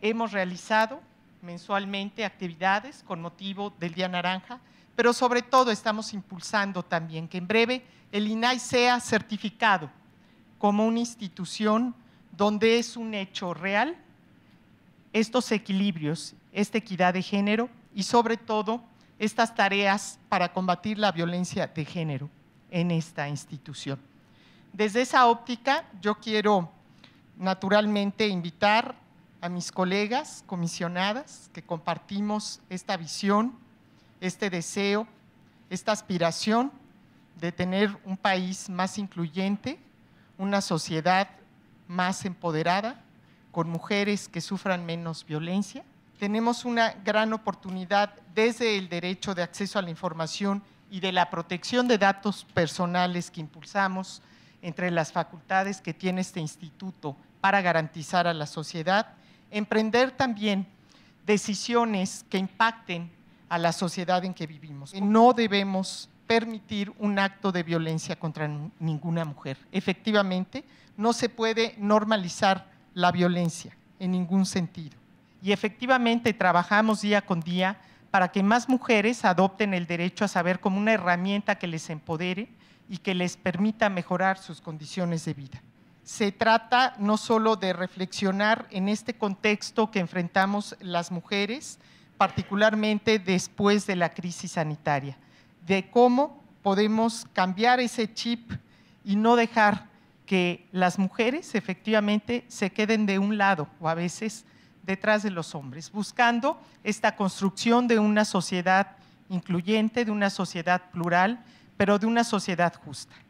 Hemos realizado mensualmente actividades con motivo del Día Naranja, pero sobre todo estamos impulsando también que en breve el INAI sea certificado como una institución donde es un hecho real estos equilibrios, esta equidad de género y sobre todo estas tareas para combatir la violencia de género en esta institución. Desde esa óptica yo quiero naturalmente invitar a mis colegas comisionadas que compartimos esta visión, este deseo, esta aspiración de tener un país más incluyente, una sociedad más empoderada, con mujeres que sufran menos violencia. Tenemos una gran oportunidad desde el derecho de acceso a la información y de la protección de datos personales que impulsamos entre las facultades que tiene este instituto para garantizar a la sociedad emprender también decisiones que impacten a la sociedad en que vivimos. No debemos permitir un acto de violencia contra ninguna mujer. Efectivamente, no se puede normalizar la violencia en ningún sentido. Y efectivamente trabajamos día con día para que más mujeres adopten el derecho a saber como una herramienta que les empodere y que les permita mejorar sus condiciones de vida se trata no solo de reflexionar en este contexto que enfrentamos las mujeres, particularmente después de la crisis sanitaria, de cómo podemos cambiar ese chip y no dejar que las mujeres efectivamente se queden de un lado o a veces detrás de los hombres, buscando esta construcción de una sociedad incluyente, de una sociedad plural, pero de una sociedad justa.